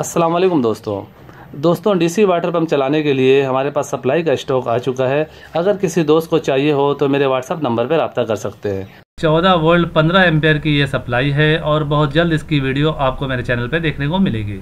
अस्सलाम वालेकुम दोस्तों दोस्तों डीसी वाटर पंप चलाने के लिए हमारे पास सप्लाई का स्टॉक आ चुका है अगर किसी दोस्त को चाहिए हो तो मेरे व्हाट्सएप नंबर पर रबता कर सकते हैं चौदह वोल्ट पंद्रह एम्पेयर की ये सप्लाई है और बहुत जल्द इसकी वीडियो आपको मेरे चैनल पर देखने को मिलेगी